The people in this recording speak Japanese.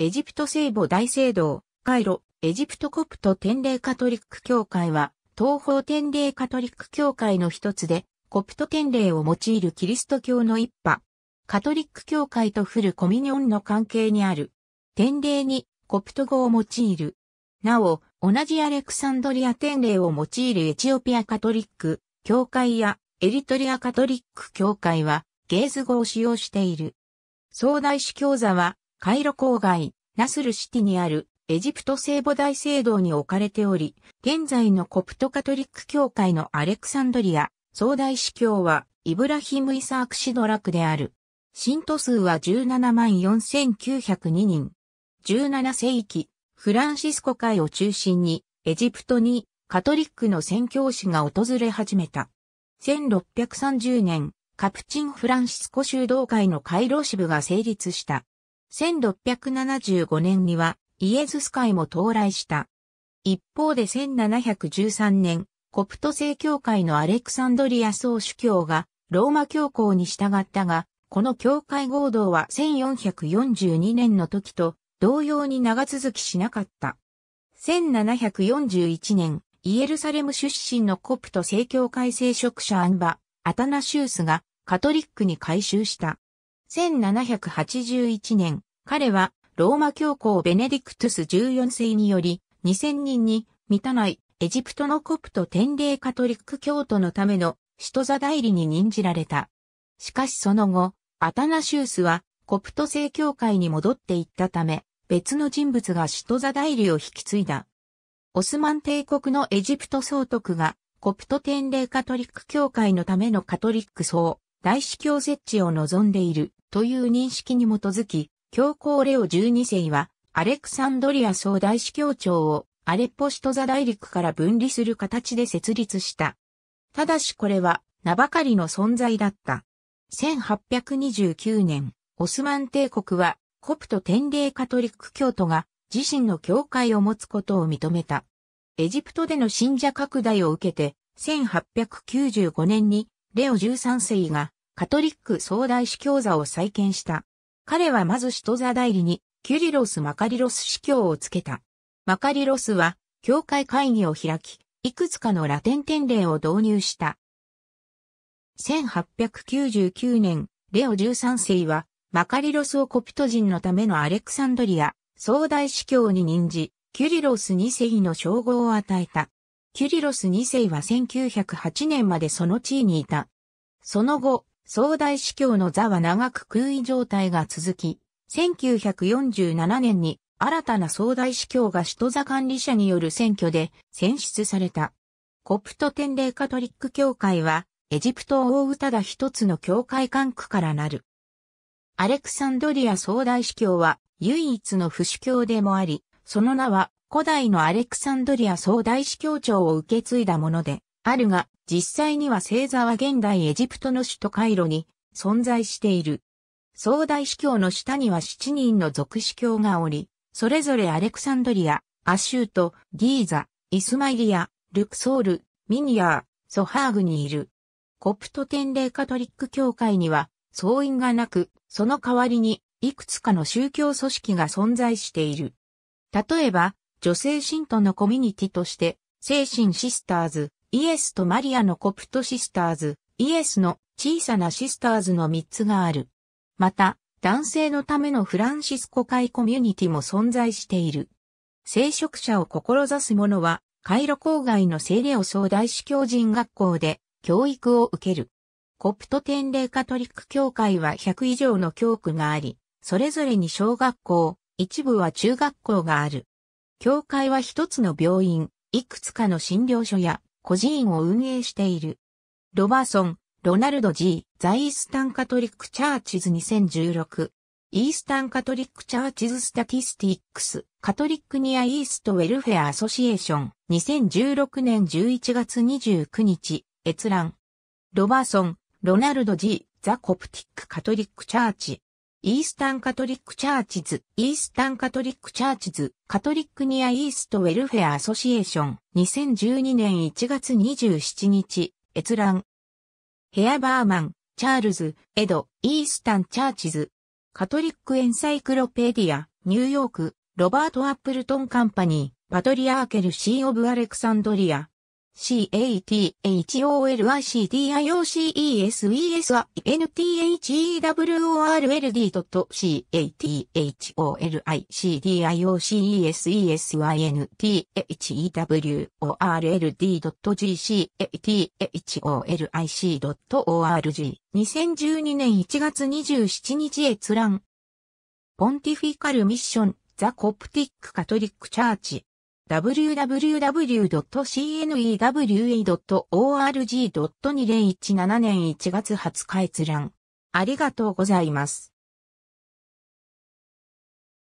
エジプト聖母大聖堂、カイロ、エジプトコプト天霊カトリック教会は、東方天霊カトリック教会の一つで、コプト天霊を用いるキリスト教の一派。カトリック教会とフルコミニョンの関係にある。天霊にコプト語を用いる。なお、同じアレクサンドリア天霊を用いるエチオピアカトリック教会やエリトリアカトリック教会はゲーズ語を使用している。総大司教座はカイロ郊外ナスルシティにあるエジプト聖母大聖堂に置かれており、現在のコプトカトリック教会のアレクサンドリア、総大司教はイブラヒム・イサーク・シドラクである。信徒数は174,902人。17世紀、フランシスコ会を中心に、エジプトにカトリックの宣教師が訪れ始めた。1630年、カプチン・フランシスコ修道会の回廊支部が成立した。1675年にはイエズス会も到来した。一方で1713年、コプト正教会のアレクサンドリア総主教がローマ教皇に従ったが、この教会合同は1442年の時と同様に長続きしなかった。1741年、イエルサレム出身のコプト正教会聖職者アンバ、アタナシウスがカトリックに改宗した。1781年、彼は、ローマ教皇ベネディクトゥス14世により、2000人に満たないエジプトのコプト天霊カトリック教徒のための使徒座代理に任じられた。しかしその後、アタナシウスはコプト正教会に戻っていったため、別の人物が使徒座代理を引き継いだ。オスマン帝国のエジプト総督がコプト天霊カトリック教会のためのカトリック総大司教設置を望んでいるという認識に基づき、教皇レオ12世は、アレクサンドリア総大司教庁をアレッポシト座大陸から分離する形で設立した。ただしこれは名ばかりの存在だった。1829年、オスマン帝国はコプト天霊カトリック教徒が自身の教会を持つことを認めた。エジプトでの信者拡大を受けて、1895年にレオ13世がカトリック総大司教座を再建した。彼はまず首都座代理に、キュリロス・マカリロス司教をつけた。マカリロスは、教会会議を開き、いくつかのラテン典礼を導入した。1899年、レオ13世は、マカリロスをコピト人のためのアレクサンドリア、総大司教に任じ、キュリロス2世の称号を与えた。キュリロス2世は1908年までその地位にいた。その後、総大司教の座は長く空位状態が続き、1947年に新たな総大司教が首都座管理者による選挙で選出された。コプト天霊カトリック教会は、エジプトを覆うただ一つの教会管区からなる。アレクサンドリア総大司教は唯一の不主教でもあり、その名は古代のアレクサンドリア総大司教長を受け継いだもので、あるが、実際には星座は現代エジプトの首都カイロに存在している。総大司教の下には7人の属司教がおり、それぞれアレクサンドリア、アシュート、ギーザ、イスマイリア、ルクソール、ミニアー、ソハーグにいる。コプト天霊カトリック教会には、総員がなく、その代わりに、いくつかの宗教組織が存在している。例えば、女性信徒のコミュニティとして、精神シスターズ、イエスとマリアのコプトシスターズ、イエスの小さなシスターズの3つがある。また、男性のためのフランシスコ会コミュニティも存在している。聖職者を志す者は、カイロ郊外の聖レオ総大司教人学校で教育を受ける。コプト天霊カトリック教会は100以上の教区があり、それぞれに小学校、一部は中学校がある。教会は一つの病院、いくつかの診療所や孤児院を運営している。ロバーソン、ロナルド G、ザ・イースタン・カトリック・チャーチズ2016。イースタン・カトリック・チャーチズ・スタティスティックス、カトリック・ニア・イースト・ウェルフェア・アソシエーション、2016年11月29日、閲覧。ロバーソン、ロナルド G、ザ・コプティック・カトリック・チャーチ、イースタンカトリックチャーチズ、イースタンカトリックチャーチズ、カトリックニアイーストウェルフェアアソシエーション、2012年1月27日、閲覧。ヘアバーマン、チャールズ、エド、イースタンチャーチズ、カトリックエンサイクロペディア、ニューヨーク、ロバート・アップルトン・カンパニー、パトリアーケル・シー・オブ・アレクサンドリア、catholiccholird.catholiccholird.org2012 年1月27日閲覧。ポンティフィカルミッション、ザ・コプティック・カトリック・チャーチ。w w w c n e w o r g 2 0 1 7年1月20日閲覧。ありがとうございます。